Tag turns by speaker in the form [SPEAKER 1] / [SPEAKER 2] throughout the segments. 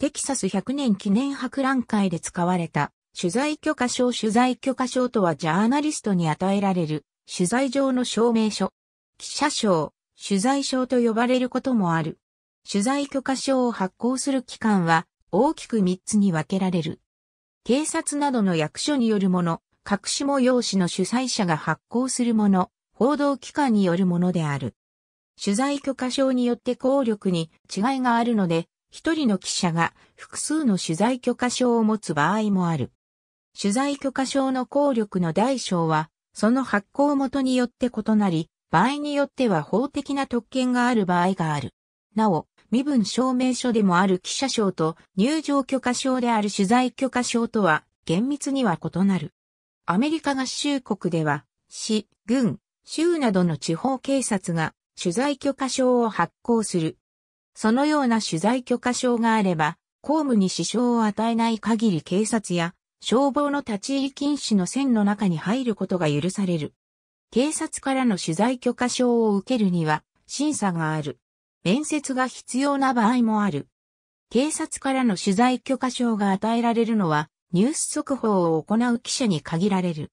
[SPEAKER 1] テキサス100年記念博覧会で使われた、取材許可証取材許可証とはジャーナリストに与えられる、取材上の証明書。記者証、取材証と呼ばれることもある。取材許可証を発行する機関は、大きく3つに分けられる。警察などの役所によるもの、隠し模様紙の主催者が発行するもの、報道機関によるものである。取材許可証によって効力に違いがあるので、一人の記者が複数の取材許可証を持つ場合もある。取材許可証の効力の大小は、その発行元によって異なり、場合によっては法的な特権がある場合がある。なお、身分証明書でもある記者証と入場許可証である取材許可証とは厳密には異なる。アメリカ合衆国では、市、軍、州などの地方警察が取材許可証を発行するそのような取材許可証があれば、公務に支障を与えない限り警察や消防の立ち入り禁止の線の中に入ることが許される。警察からの取材許可証を受けるには審査がある。面接が必要な場合もある。警察からの取材許可証が与えられるのはニュース速報を行う記者に限られる。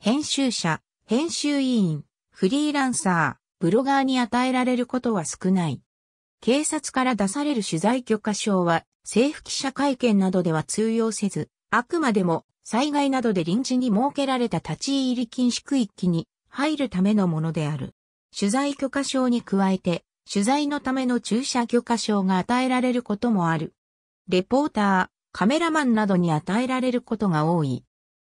[SPEAKER 1] 編集者、編集委員、フリーランサー、ブロガーに与えられることは少ない。警察から出される取材許可証は、政府記者会見などでは通用せず、あくまでも災害などで臨時に設けられた立ち入り禁止区域に入るためのものである。取材許可証に加えて、取材のための駐車許可証が与えられることもある。レポーター、カメラマンなどに与えられることが多い。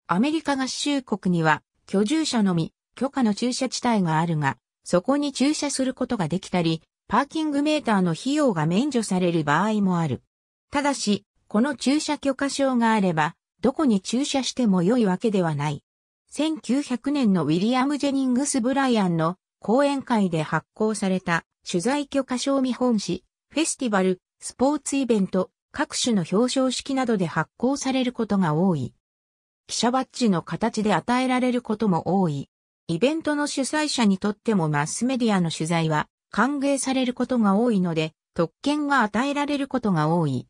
[SPEAKER 1] アメリカ合衆国には、居住者のみ、許可の駐車地帯があるが、そこに駐車することができたり、パーキングメーターの費用が免除される場合もある。ただし、この駐車許可証があれば、どこに駐車しても良いわけではない。1900年のウィリアム・ジェニングス・ブライアンの講演会で発行された取材許可証見本紙、フェスティバル、スポーツイベント、各種の表彰式などで発行されることが多い。記者バッジの形で与えられることも多い。イベントの主催者にとってもマスメディアの取材は歓迎されることが多いので、特権が与えられることが多い。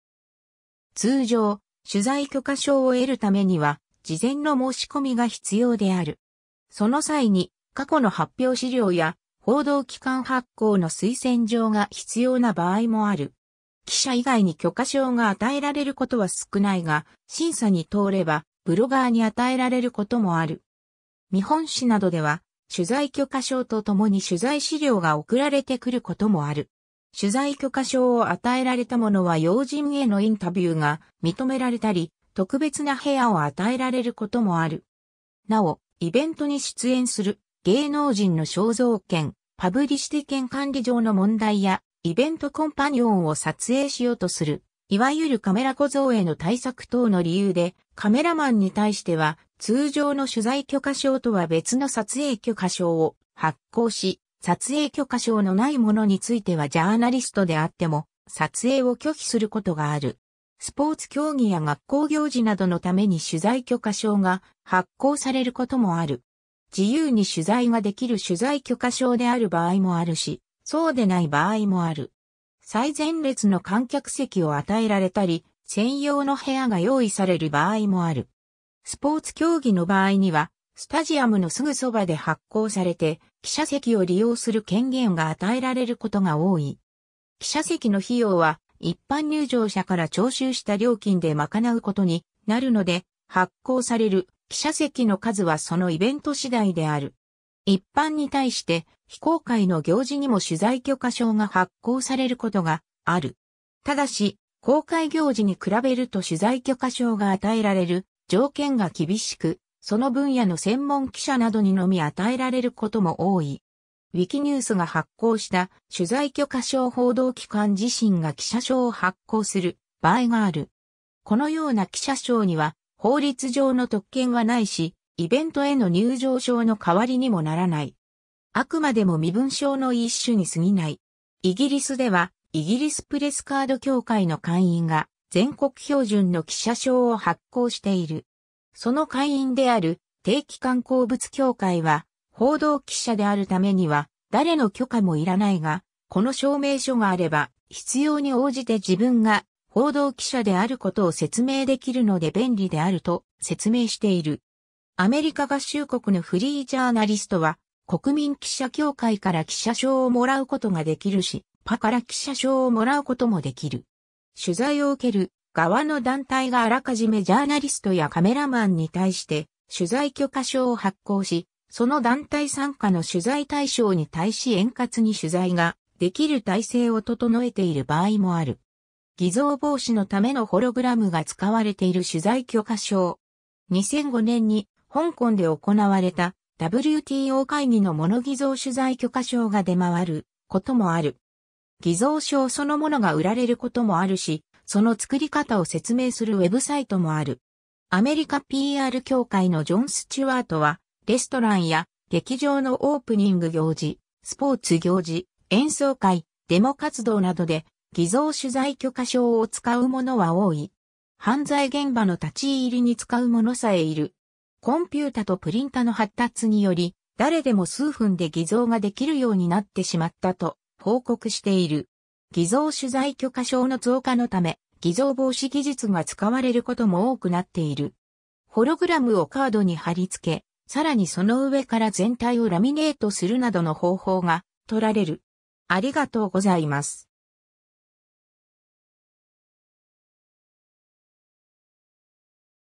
[SPEAKER 1] 通常、取材許可証を得るためには、事前の申し込みが必要である。その際に、過去の発表資料や、報道機関発行の推薦状が必要な場合もある。記者以外に許可証が与えられることは少ないが、審査に通れば、ブロガーに与えられることもある。見本市などでは、取材許可証とともに取材資料が送られてくることもある。取材許可証を与えられた者は要人へのインタビューが認められたり、特別な部屋を与えられることもある。なお、イベントに出演する芸能人の肖像権、パブリシティ権管理上の問題や、イベントコンパニオンを撮影しようとする、いわゆるカメラ小僧への対策等の理由で、カメラマンに対しては通常の取材許可証とは別の撮影許可証を発行し、撮影許可証のないものについてはジャーナリストであっても、撮影を拒否することがある。スポーツ競技や学校行事などのために取材許可証が発行されることもある。自由に取材ができる取材許可証である場合もあるし、そうでない場合もある。最前列の観客席を与えられたり、専用の部屋が用意される場合もある。スポーツ競技の場合には、スタジアムのすぐそばで発行されて、記者席を利用する権限が与えられることが多い。記者席の費用は、一般入場者から徴収した料金で賄うことになるので、発行される記者席の数はそのイベント次第である。一般に対して非公開の行事にも取材許可証が発行されることがある。ただし、公開行事に比べると取材許可証が与えられる条件が厳しく、その分野の専門記者などにのみ与えられることも多い。ウィキニュースが発行した取材許可証報道機関自身が記者証を発行する場合がある。このような記者証には法律上の特権はないし、イベントへの入場証の代わりにもならない。あくまでも身分証の一種に過ぎない。イギリスでは、イギリスプレスカード協会の会員が、全国標準の記者証を発行している。その会員である定期刊光物協会は、報道記者であるためには、誰の許可もいらないが、この証明書があれば、必要に応じて自分が報道記者であることを説明できるので便利であると説明している。アメリカ合衆国のフリージャーナリストは、国民記者協会から記者証をもらうことができるし、パから記者証をもらうこともできる。取材を受ける側の団体があらかじめジャーナリストやカメラマンに対して取材許可証を発行し、その団体参加の取材対象に対し円滑に取材ができる体制を整えている場合もある。偽造防止のためのホログラムが使われている取材許可証。2005年に香港で行われた WTO 会議の物偽造取材許可証が出回ることもある。偽造証そのものが売られることもあるし、その作り方を説明するウェブサイトもある。アメリカ PR 協会のジョン・スチュワートは、レストランや劇場のオープニング行事、スポーツ行事、演奏会、デモ活動などで偽造取材許可証を使うものは多い。犯罪現場の立ち入りに使うものさえいる。コンピュータとプリンタの発達により、誰でも数分で偽造ができるようになってしまったと報告している。偽造取材許可証の増加のため、偽造防止技術が使われることも多くなっている。ホログラムをカードに貼り付け、さらにその上から全体をラミネートするなどの方法が取られる。ありがとうございます。